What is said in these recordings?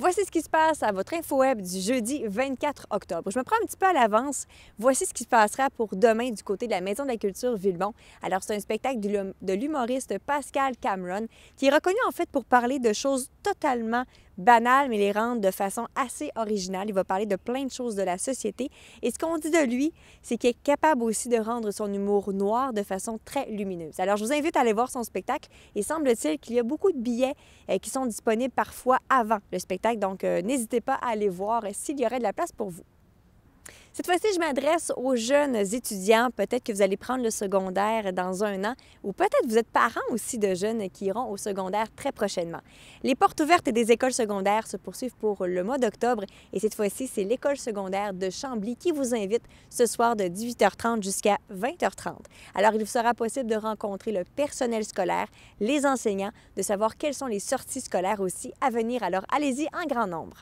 Voici ce qui se passe à votre info web du jeudi 24 octobre. Je me prends un petit peu à l'avance. Voici ce qui se passera pour demain du côté de la Maison de la Culture Villebon. Alors, c'est un spectacle de l'humoriste Pascal Cameron qui est reconnu en fait pour parler de choses totalement banal, mais les rendre de façon assez originale. Il va parler de plein de choses de la société. Et ce qu'on dit de lui, c'est qu'il est capable aussi de rendre son humour noir de façon très lumineuse. Alors, je vous invite à aller voir son spectacle. Il semble-t-il qu'il y a beaucoup de billets euh, qui sont disponibles parfois avant le spectacle. Donc, euh, n'hésitez pas à aller voir s'il y aurait de la place pour vous. Cette fois-ci, je m'adresse aux jeunes étudiants. Peut-être que vous allez prendre le secondaire dans un an ou peut-être vous êtes parents aussi de jeunes qui iront au secondaire très prochainement. Les portes ouvertes des écoles secondaires se poursuivent pour le mois d'octobre et cette fois-ci, c'est l'école secondaire de Chambly qui vous invite ce soir de 18h30 jusqu'à 20h30. Alors, il vous sera possible de rencontrer le personnel scolaire, les enseignants, de savoir quelles sont les sorties scolaires aussi à venir. Alors, allez-y en grand nombre.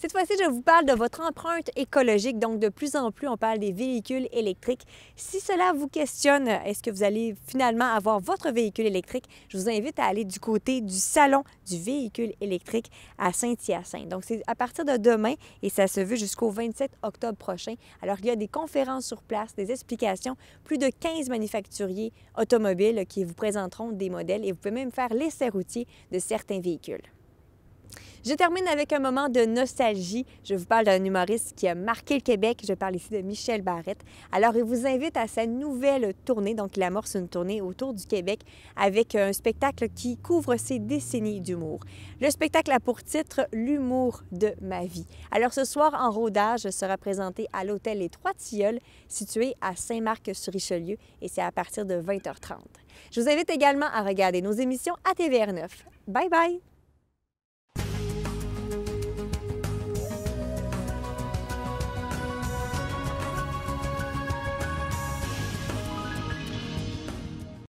Cette fois-ci, je vous parle de votre empreinte écologique. Donc, de plus en plus, on parle des véhicules électriques. Si cela vous questionne, est-ce que vous allez finalement avoir votre véhicule électrique, je vous invite à aller du côté du salon du véhicule électrique à Saint-Hyacinthe. Donc, c'est à partir de demain et ça se veut jusqu'au 27 octobre prochain. Alors, il y a des conférences sur place, des explications, plus de 15 manufacturiers automobiles qui vous présenteront des modèles et vous pouvez même faire l'essai routier de certains véhicules. Je termine avec un moment de nostalgie. Je vous parle d'un humoriste qui a marqué le Québec. Je parle ici de Michel Barrette. Alors, il vous invite à sa nouvelle tournée. Donc, il amorce une tournée autour du Québec avec un spectacle qui couvre ses décennies d'humour. Le spectacle a pour titre L'humour de ma vie. Alors, ce soir, en rodage, sera présenté à l'hôtel Les Trois Tilleuls, situé à Saint-Marc-sur-Richelieu, et c'est à partir de 20h30. Je vous invite également à regarder nos émissions à TVR9. Bye bye!